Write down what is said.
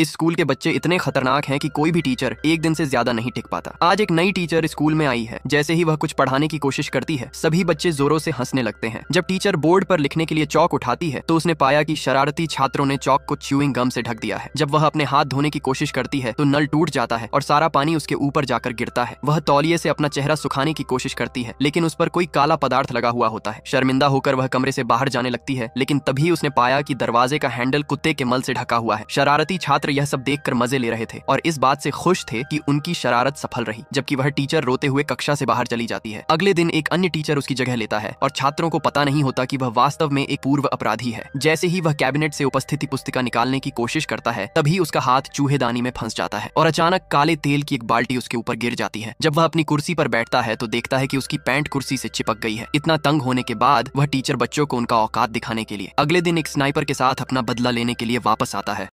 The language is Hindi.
इस स्कूल के बच्चे इतने खतरनाक हैं कि कोई भी टीचर एक दिन से ज्यादा नहीं टिक पाता आज एक नई टीचर स्कूल में आई है जैसे ही वह कुछ पढ़ाने की कोशिश करती है सभी बच्चे जोरों से हंसने लगते हैं जब टीचर बोर्ड पर लिखने के लिए चौक उठाती है तो उसने पाया कि शरारती छात्रों ने चौक को च्यूइंग गम से ढक दिया है जब वह अपने हाथ धोने की कोशिश करती है तो नल टूट जाता है और सारा पानी उसके ऊपर जाकर गिरता है वह तौलिए से अपना चेहरा सुखाने की कोशिश करती है लेकिन उस पर कोई काला पदार्थ लगा हुआ होता है शर्मिंदा होकर वह कमरे से बाहर जाने लगती है लेकिन तभी उसने पाया कि दरवाजे का हैंडल कुत्ते के मल से ढका हुआ है शरारती छात्र छात्र यह सब देख कर मजे ले रहे थे और इस बात से खुश थे कि उनकी शरारत सफल रही जबकि वह टीचर रोते हुए कक्षा से बाहर चली जाती है अगले दिन एक अन्य टीचर उसकी जगह लेता है और छात्रों को पता नहीं होता की वह वास्तव में एक पूर्व अपराधी है जैसे ही वह कैबिनेट से उपस्थिति पुस्तिका निकालने की कोशिश करता है तभी उसका हाथ चूहेदानी में फंस जाता है और अचानक काले तेल की एक बाल्टी उसके ऊपर गिर जाती है जब वह अपनी कुर्सी पर बैठता है तो देखता है की उसकी पैंट कुर्सी से चिपक गई है इतना तंग होने के बाद वह टीचर बच्चों को उनका औकात दिखाने के लिए अगले दिन एक स्नाइपर के साथ अपना बदला लेने के लिए वापस आता है